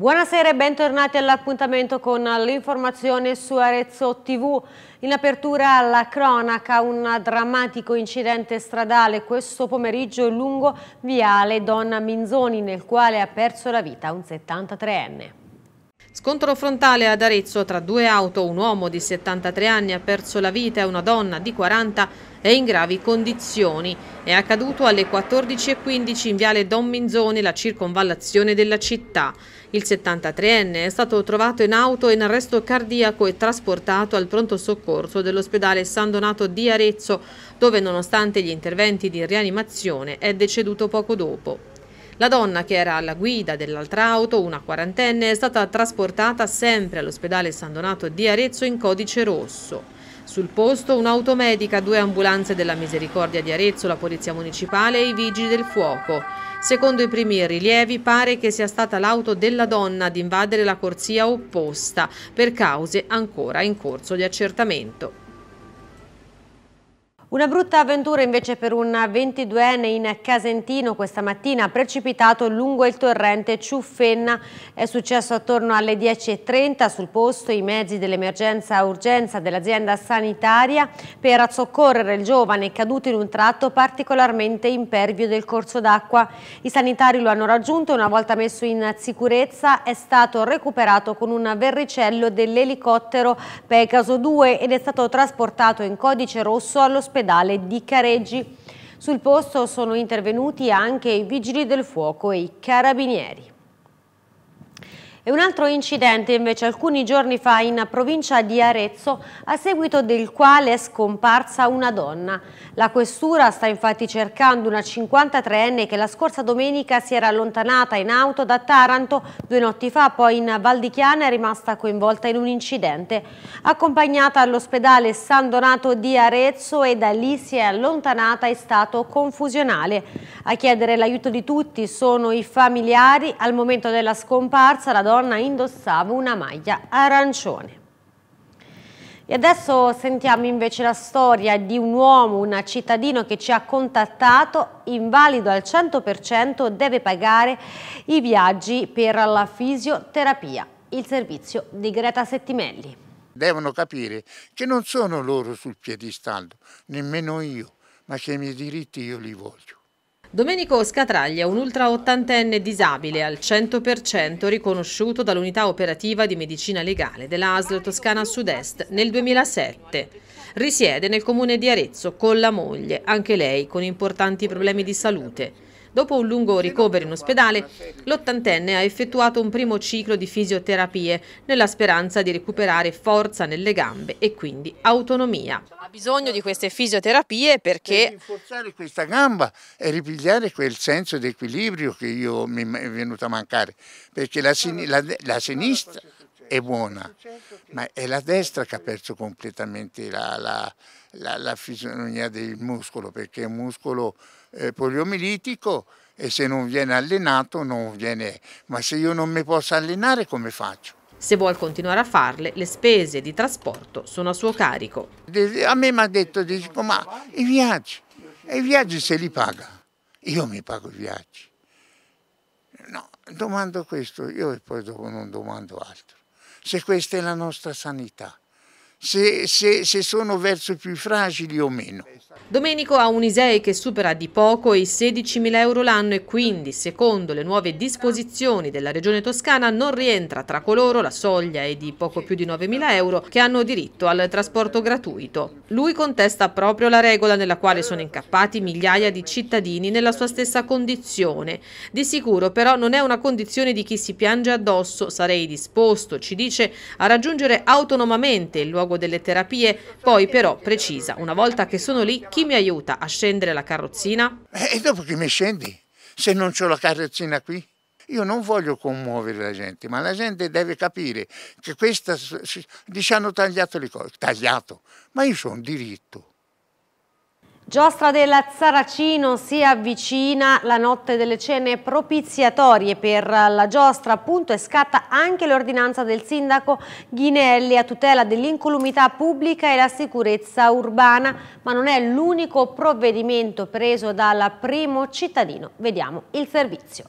Buonasera e bentornati all'appuntamento con l'informazione su Arezzo TV. In apertura alla cronaca un drammatico incidente stradale questo pomeriggio lungo viale Donna Minzoni nel quale ha perso la vita un 73enne. Scontro frontale ad Arezzo tra due auto, un uomo di 73 anni ha perso la vita e una donna di 40 è in gravi condizioni. È accaduto alle 14.15 in viale Don Minzoni, la circonvallazione della città. Il 73enne è stato trovato in auto in arresto cardiaco e trasportato al pronto soccorso dell'ospedale San Donato di Arezzo, dove nonostante gli interventi di rianimazione è deceduto poco dopo. La donna che era alla guida dell'altra auto, una quarantenne, è stata trasportata sempre all'ospedale San Donato di Arezzo in codice rosso. Sul posto un'automedica, due ambulanze della Misericordia di Arezzo, la Polizia Municipale e i Vigili del Fuoco. Secondo i primi rilievi pare che sia stata l'auto della donna ad invadere la corsia opposta per cause ancora in corso di accertamento. Una brutta avventura invece per un 22enne in Casentino questa mattina precipitato lungo il torrente Ciuffenna. È successo attorno alle 10.30 sul posto i mezzi dell'emergenza urgenza dell'azienda sanitaria per soccorrere il giovane caduto in un tratto particolarmente impervio del corso d'acqua. I sanitari lo hanno raggiunto e una volta messo in sicurezza è stato recuperato con un verricello dell'elicottero Pegaso 2 ed è stato trasportato in codice rosso all'ospedale dell'ospedale di Careggi. Sul posto sono intervenuti anche i vigili del fuoco e i carabinieri. E un altro incidente invece alcuni giorni fa in provincia di Arezzo a seguito del quale è scomparsa una donna. La questura sta infatti cercando una 53enne che la scorsa domenica si era allontanata in auto da Taranto, due notti fa poi in Val di Chiana è rimasta coinvolta in un incidente. Accompagnata all'ospedale San Donato di Arezzo e da lì si è allontanata in stato confusionale. A chiedere l'aiuto di tutti sono i familiari, al momento della scomparsa la donna donna indossava una maglia arancione. E adesso sentiamo invece la storia di un uomo, un cittadino che ci ha contattato, invalido al 100%, deve pagare i viaggi per la fisioterapia, il servizio di Greta Settimelli. Devono capire che non sono loro sul piedistallo, nemmeno io, ma che i miei diritti io li voglio. Domenico Scatraglia, un ultraottantenne disabile al 100% riconosciuto dall'unità operativa di medicina legale dell'ASL Toscana Sud-Est nel 2007. Risiede nel comune di Arezzo con la moglie, anche lei con importanti problemi di salute. Dopo un lungo ricovero in ospedale, l'ottantenne ha effettuato un primo ciclo di fisioterapie nella speranza di recuperare forza nelle gambe e quindi autonomia. Ha bisogno di queste fisioterapie perché... Per rinforzare questa gamba e ripigliare quel senso di equilibrio che io mi è venuto a mancare, perché la, sin la, la sinistra è buona, ma è la destra che ha perso completamente la, la, la, la fisionomia del muscolo, perché è un muscolo eh, poliomielitico e se non viene allenato non viene, ma se io non mi posso allenare come faccio? Se vuol continuare a farle, le spese di trasporto sono a suo carico. A me mi ha detto, dico, ma i viaggi, i viaggi se li paga, io mi pago i viaggi. No, domando questo, io e poi dopo non domando altro se questa è la nostra sanità se, se, se sono verso i più fragili o meno. Domenico ha un ISEE che supera di poco i 16.000 euro l'anno e quindi, secondo le nuove disposizioni della Regione Toscana, non rientra tra coloro la soglia è di poco più di 9.000 euro che hanno diritto al trasporto gratuito. Lui contesta proprio la regola nella quale sono incappati migliaia di cittadini nella sua stessa condizione. Di sicuro però non è una condizione di chi si piange addosso, sarei disposto, ci dice, a raggiungere autonomamente il luogo luogo delle terapie, poi però precisa, una volta che sono lì, chi mi aiuta a scendere la carrozzina? Eh, e dopo che mi scendi, se non ho la carrozzina qui? Io non voglio commuovere la gente, ma la gente deve capire che questa, gli hanno tagliato le cose, tagliato, ma io sono diritto. Giostra del Saracino si avvicina la notte delle cene propiziatorie per la giostra appunto e scatta anche l'ordinanza del sindaco Ghinelli a tutela dell'incolumità pubblica e la sicurezza urbana ma non è l'unico provvedimento preso dal primo cittadino. Vediamo il servizio.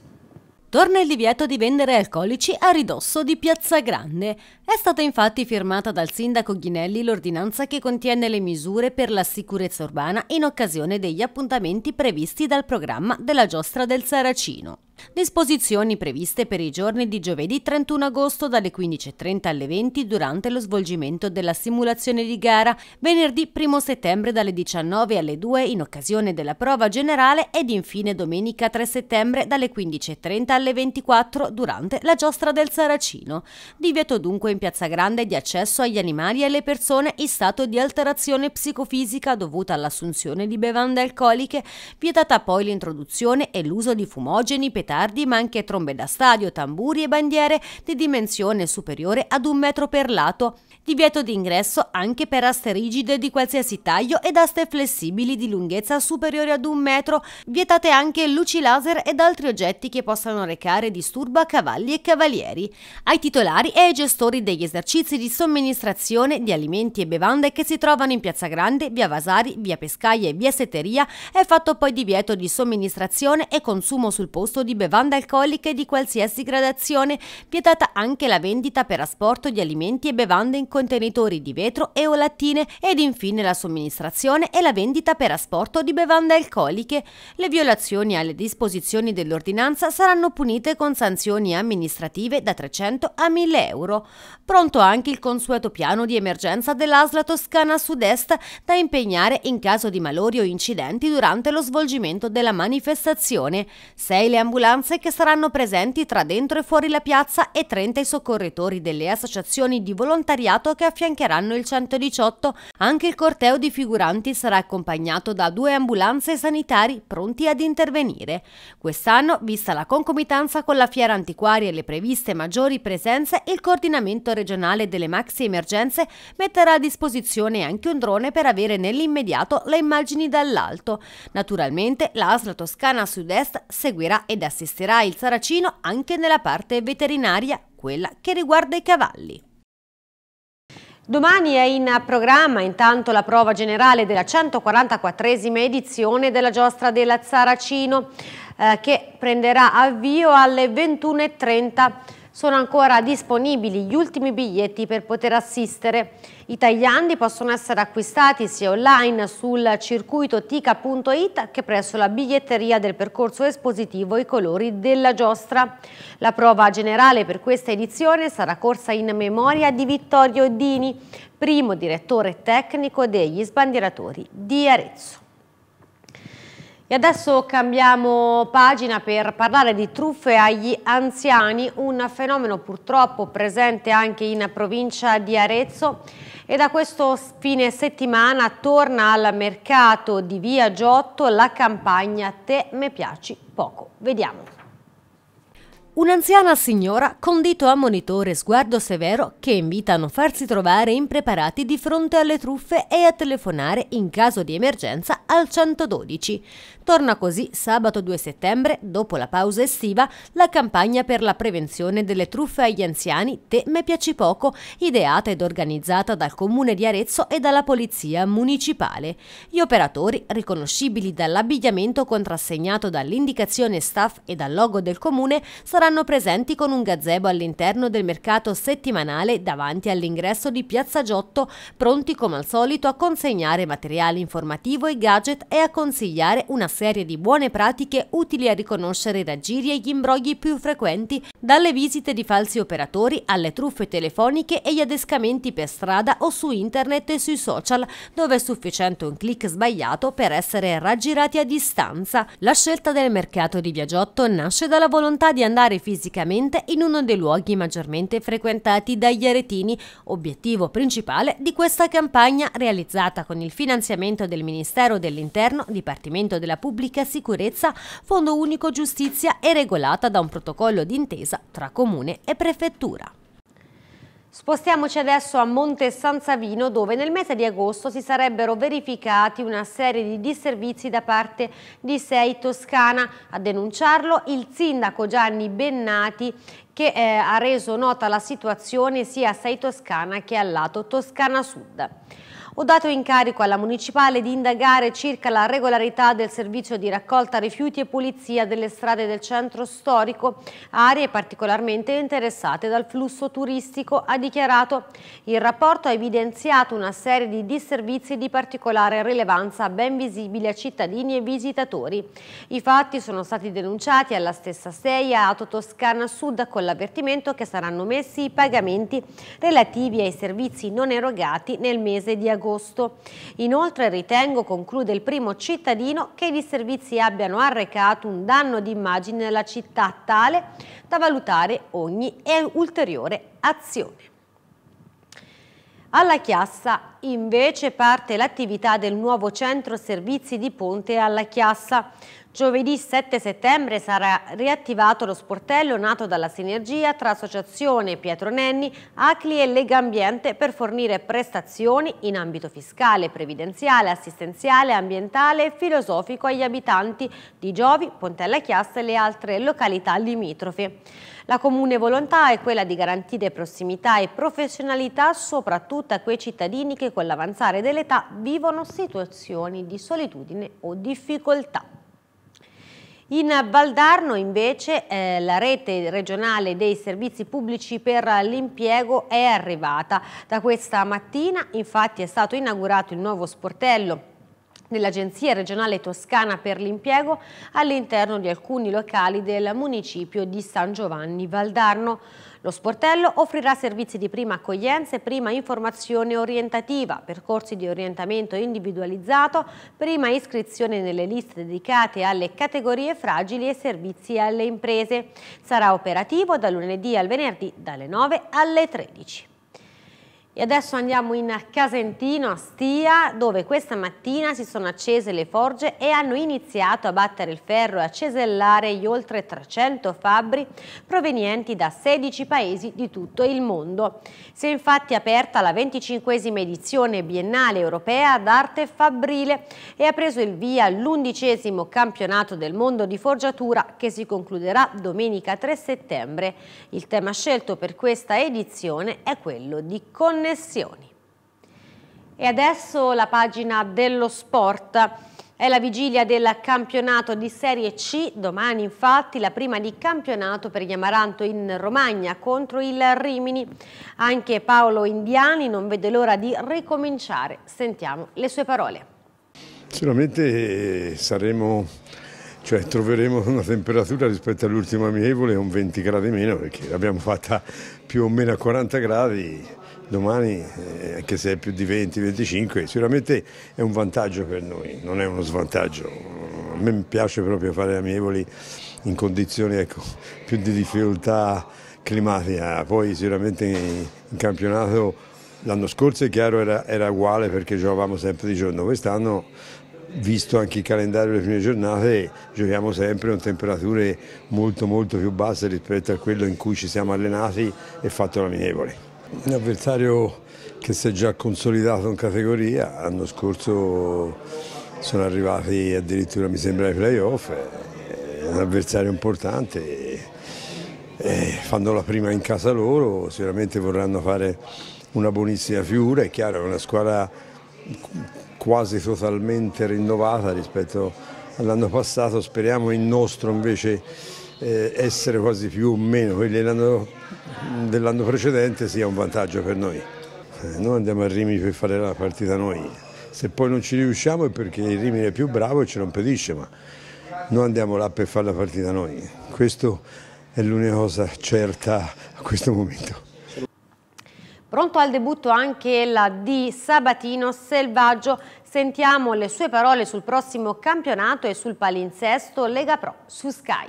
Torna il divieto di vendere alcolici a ridosso di Piazza Grande. È stata infatti firmata dal sindaco Ghinelli l'ordinanza che contiene le misure per la sicurezza urbana in occasione degli appuntamenti previsti dal programma della giostra del Saracino. Disposizioni previste per i giorni di giovedì 31 agosto dalle 15.30 alle 20 durante lo svolgimento della simulazione di gara, venerdì 1 settembre dalle 19 alle 2 in occasione della prova generale ed infine domenica 3 settembre dalle 15.30 alle 24 durante la giostra del Saracino. Divieto dunque in Piazza Grande di accesso agli animali e alle persone in stato di alterazione psicofisica dovuta all'assunzione di bevande alcoliche, vietata poi l'introduzione e l'uso di fumogeni, petali petardi, ma anche trombe da stadio, tamburi e bandiere di dimensione superiore ad un metro per lato. Divieto di ingresso anche per aste rigide di qualsiasi taglio ed aste flessibili di lunghezza superiore ad un metro. Vietate anche luci laser ed altri oggetti che possano recare disturbo a cavalli e cavalieri. Ai titolari e ai gestori degli esercizi di somministrazione di alimenti e bevande che si trovano in Piazza Grande, via Vasari, via Pescaia e via Setteria è fatto poi divieto di somministrazione e consumo sul posto di bevande alcoliche di qualsiasi gradazione, vietata anche la vendita per asporto di alimenti e bevande in contenitori di vetro e o lattine ed infine la somministrazione e la vendita per asporto di bevande alcoliche. Le violazioni alle disposizioni dell'ordinanza saranno punite con sanzioni amministrative da 300 a 1000 euro. Pronto anche il consueto piano di emergenza dell'Asla Toscana Sud-Est da impegnare in caso di malori o incidenti durante lo svolgimento della manifestazione. Sei le ambulanze ambulanze che saranno presenti tra dentro e fuori la piazza e 30 i soccorritori delle associazioni di volontariato che affiancheranno il 118. Anche il corteo di figuranti sarà accompagnato da due ambulanze sanitari pronti ad intervenire. Quest'anno, vista la concomitanza con la fiera antiquaria e le previste maggiori presenze, il coordinamento regionale delle maxi emergenze metterà a disposizione anche un drone per avere nell'immediato le immagini dall'alto. Naturalmente l'ASLA Toscana Sud-Est seguirà ed è assisterà il Saracino anche nella parte veterinaria, quella che riguarda i cavalli. Domani è in programma intanto la prova generale della 144esima edizione della giostra della Saracino eh, che prenderà avvio alle 21.30 sono ancora disponibili gli ultimi biglietti per poter assistere. I tagliandi possono essere acquistati sia online sul circuito tica.it che presso la biglietteria del percorso espositivo I colori della giostra. La prova generale per questa edizione sarà corsa in memoria di Vittorio Dini, primo direttore tecnico degli sbandieratori di Arezzo. E adesso cambiamo pagina per parlare di truffe agli anziani, un fenomeno purtroppo presente anche in provincia di Arezzo e da questo fine settimana torna al mercato di Via Giotto la campagna Te me piaci poco. Vediamo. Un'anziana signora con dito a monitore sguardo severo che invita a non farsi trovare impreparati di fronte alle truffe e a telefonare in caso di emergenza al 112. Torna così sabato 2 settembre, dopo la pausa estiva, la campagna per la prevenzione delle truffe agli anziani Te me piaci poco, ideata ed organizzata dal comune di Arezzo e dalla polizia municipale. Gli operatori, riconoscibili dall'abbigliamento contrassegnato dall'indicazione staff e dal logo del comune, saranno saranno presenti con un gazebo all'interno del mercato settimanale davanti all'ingresso di Piazza Giotto, pronti come al solito a consegnare materiale informativo e gadget e a consigliare una serie di buone pratiche utili a riconoscere i raggiri e gli imbrogli più frequenti, dalle visite di falsi operatori alle truffe telefoniche e gli adescamenti per strada o su internet e sui social, dove è sufficiente un click sbagliato per essere raggirati a distanza. La scelta del mercato di Viagiotto nasce dalla volontà di andare fisicamente in uno dei luoghi maggiormente frequentati dagli aretini, obiettivo principale di questa campagna realizzata con il finanziamento del Ministero dell'Interno, Dipartimento della Pubblica Sicurezza, Fondo Unico Giustizia e regolata da un protocollo d'intesa tra Comune e Prefettura. Spostiamoci adesso a Monte San Savino dove nel mese di agosto si sarebbero verificati una serie di disservizi da parte di Sei Toscana. A denunciarlo il sindaco Gianni Bennati che eh, ha reso nota la situazione sia a Sei Toscana che al lato Toscana Sud ho dato incarico alla Municipale di indagare circa la regolarità del servizio di raccolta rifiuti e pulizia delle strade del centro storico, aree particolarmente interessate dal flusso turistico, ha dichiarato. Il rapporto ha evidenziato una serie di disservizi di particolare rilevanza ben visibili a cittadini e visitatori. I fatti sono stati denunciati alla stessa Seia Auto Toscana Sud con l'avvertimento che saranno messi i pagamenti relativi ai servizi non erogati nel mese di agosto agosto. Inoltre ritengo, conclude il primo cittadino, che i disservizi abbiano arrecato un danno d'immagine alla città tale da valutare ogni ulteriore azione. Alla Chiassa invece parte l'attività del nuovo centro servizi di Ponte alla Chiassa. Giovedì 7 settembre sarà riattivato lo sportello nato dalla sinergia tra Associazione Pietro Nenni, Acli e Legambiente per fornire prestazioni in ambito fiscale, previdenziale, assistenziale, ambientale e filosofico agli abitanti di Giovi, Pontella Chiasta e le altre località limitrofe. La comune volontà è quella di garantire prossimità e professionalità soprattutto a quei cittadini che con l'avanzare dell'età vivono situazioni di solitudine o difficoltà. In Valdarno invece eh, la rete regionale dei servizi pubblici per l'impiego è arrivata. Da questa mattina infatti è stato inaugurato il nuovo sportello dell'Agenzia regionale toscana per l'impiego all'interno di alcuni locali del municipio di San Giovanni Valdarno. Lo sportello offrirà servizi di prima accoglienza e prima informazione orientativa, percorsi di orientamento individualizzato, prima iscrizione nelle liste dedicate alle categorie fragili e servizi alle imprese. Sarà operativo da lunedì al venerdì dalle 9 alle 13. E adesso andiamo in Casentino, a Stia, dove questa mattina si sono accese le forge e hanno iniziato a battere il ferro e a cesellare gli oltre 300 fabbri provenienti da 16 paesi di tutto il mondo. Si è infatti aperta la 25esima edizione biennale europea d'arte fabbrile e ha preso il via l'undicesimo campionato del mondo di forgiatura che si concluderà domenica 3 settembre. Il tema scelto per questa edizione è quello di connessione flessioni. E adesso la pagina dello sport. È la vigilia del campionato di Serie C, domani infatti la prima di campionato per gli Amaranto in Romagna contro il Rimini. Anche Paolo Indiani non vede l'ora di ricominciare, sentiamo le sue parole. Sicuramente eh, saremo, cioè troveremo una temperatura rispetto all'ultima amievole un 20 gradi meno perché l'abbiamo fatta più o meno a 40 gradi domani, eh, anche se è più di 20-25, sicuramente è un vantaggio per noi, non è uno svantaggio. A me piace proprio fare amievoli in condizioni ecco, più di difficoltà climatica, ah, poi sicuramente in campionato l'anno scorso è chiaro era, era uguale perché giocavamo sempre di giorno, quest'anno visto anche il calendario delle prime giornate, giochiamo sempre con temperature molto molto più basse rispetto a quello in cui ci siamo allenati e fatto la minevole. Un avversario che si è già consolidato in categoria, l'anno scorso sono arrivati addirittura mi sembra ai playoff, è un avversario importante, fanno la prima in casa loro, sicuramente vorranno fare una buonissima figura, è chiaro è una squadra quasi totalmente rinnovata rispetto all'anno passato, speriamo il nostro invece eh, essere quasi più o meno quelli dell'anno precedente sia un vantaggio per noi. Eh, noi andiamo a Rimini per fare la partita noi, se poi non ci riusciamo è perché il Rimini è più bravo e ce lo impedisce, ma noi andiamo là per fare la partita noi. Questo è l'unica cosa certa a questo momento. Pronto al debutto anche la di Sabatino Selvaggio. Sentiamo le sue parole sul prossimo campionato e sul palinsesto Lega Pro su Sky.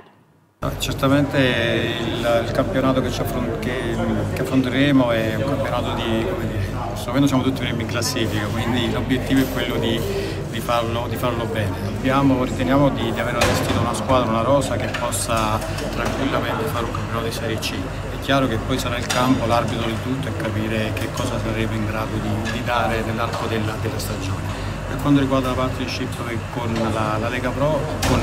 Certamente il, il campionato che, affront, che, che, affronteremo è un campionato di, come dire, almeno siamo tutti in classifica, quindi l'obiettivo è quello di, di, farlo, di farlo, bene. Abbiamo, riteniamo di, di, aver allestito una squadra, una rosa che possa tranquillamente fare un campionato di Serie C. È chiaro che poi sarà il campo l'arbitro di tutto e capire che cosa saremo in grado di, dare nell'arco della, della stagione quanto riguarda la partnership con la, la Lega Pro, con,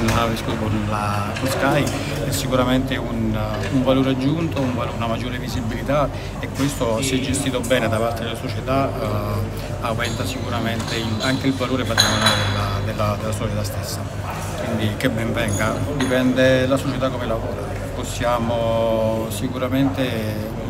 con, la, con Sky, è sicuramente un, un valore aggiunto, un, una maggiore visibilità e questo se gestito bene da parte della società eh, aumenta sicuramente il, anche il valore patrimoniale della, della, della società stessa. Quindi che ben venga, dipende la società come lavora. Possiamo sicuramente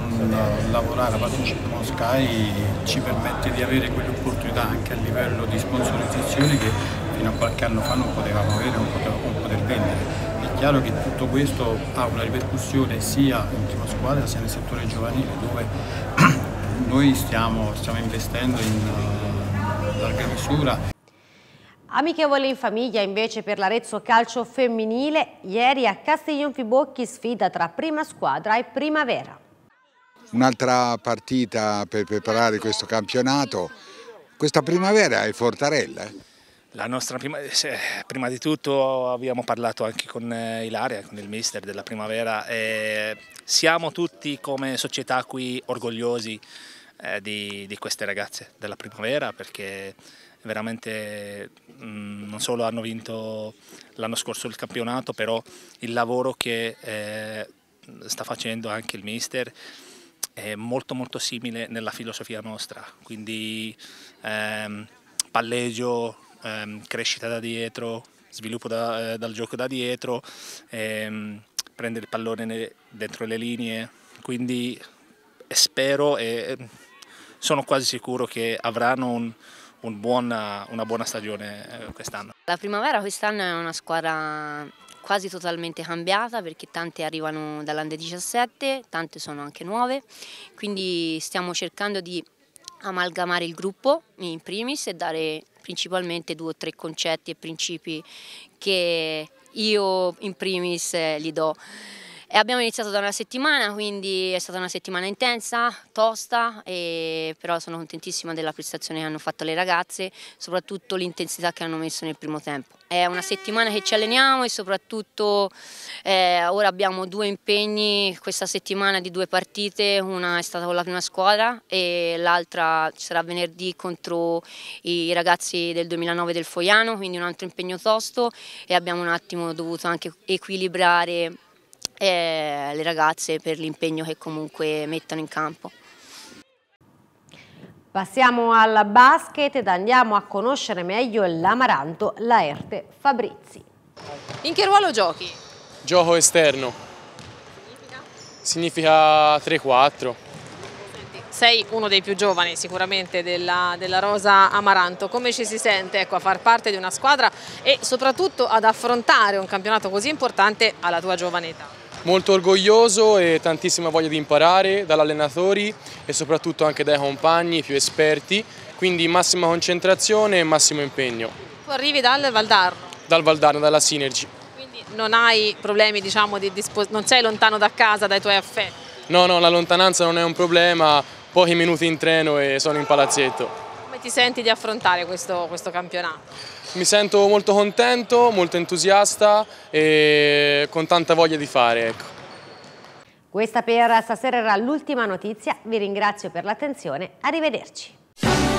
lavorare, la partnership con Sky ci permette di avere quell'opportunità anche a livello di sponsorizzazione che fino a qualche anno fa non potevamo avere o non poter vendere. È chiaro che tutto questo ha una ripercussione sia in prima squadra sia nel settore giovanile dove noi stiamo, stiamo investendo in eh, larga misura. Amichevole in famiglia invece per l'Arezzo Calcio Femminile, ieri a Castiglion Fibocchi sfida tra prima squadra e primavera. Un'altra partita per preparare questo campionato, questa primavera è Fortarella. Eh? La nostra prima, prima, di tutto abbiamo parlato anche con eh, Ilaria, con il mister della primavera. Eh, siamo tutti come società qui orgogliosi eh, di, di, queste ragazze della primavera perché veramente mh, mm, non solo hanno vinto l'anno scorso il campionato, però il lavoro che eh, sta facendo anche il mister è molto molto simile nella filosofia nostra, quindi ehm, palleggio, ehm, crescita da dietro, sviluppo da, eh, dal gioco da dietro, ehm, prendere il pallone dentro le linee, quindi eh, spero e ehm, sono quasi sicuro che avranno un, un buona, una buona stagione eh, quest'anno. La primavera quest'anno è una squadra quasi totalmente cambiata perché tante arrivano dall'Ande 17, tante sono anche nuove, quindi stiamo cercando di amalgamare il gruppo in primis e dare principalmente due o tre concetti e principi che io in primis eh, li do. E abbiamo iniziato da una settimana, quindi è stata una settimana intensa, tosta, però sono contentissima della prestazione che hanno fatto le ragazze, soprattutto l'intensità che hanno messo nel primo tempo. È una settimana che ci alleniamo e soprattutto eh, ora abbiamo due impegni questa settimana di due partite, una è stata con la prima squadra e l'altra sarà venerdì contro i ragazzi del 2009 del Foiano, quindi un altro impegno tosto e abbiamo un attimo dovuto anche equilibrare e le ragazze per l'impegno che comunque mettono in campo. Passiamo al basket ed andiamo a conoscere meglio l'Amaranto Laerte Fabrizi. In che ruolo giochi? Gioco esterno. Significa? Significa 3-4. Sei uno dei più giovani sicuramente della, della, rosa Amaranto, come ci si sente ecco, a far parte di una squadra e soprattutto ad affrontare un campionato così importante alla tua giovane età? Molto orgoglioso e tantissima voglia di imparare dagli allenatori e soprattutto anche dai compagni più esperti, quindi massima concentrazione e massimo impegno. Tu arrivi dal Valdarno? Dal Valdarno, dalla Synergy. Quindi non hai problemi, diciamo, di non sei lontano da casa, dai tuoi affetti? No, no, la lontananza non è un problema, pochi minuti in treno e sono in palazzetto. Come ti senti di affrontare questo, questo campionato? Mi sento molto contento, molto entusiasta e con tanta voglia di fare. Ecco. Questa per stasera era l'ultima notizia, vi ringrazio per l'attenzione, arrivederci.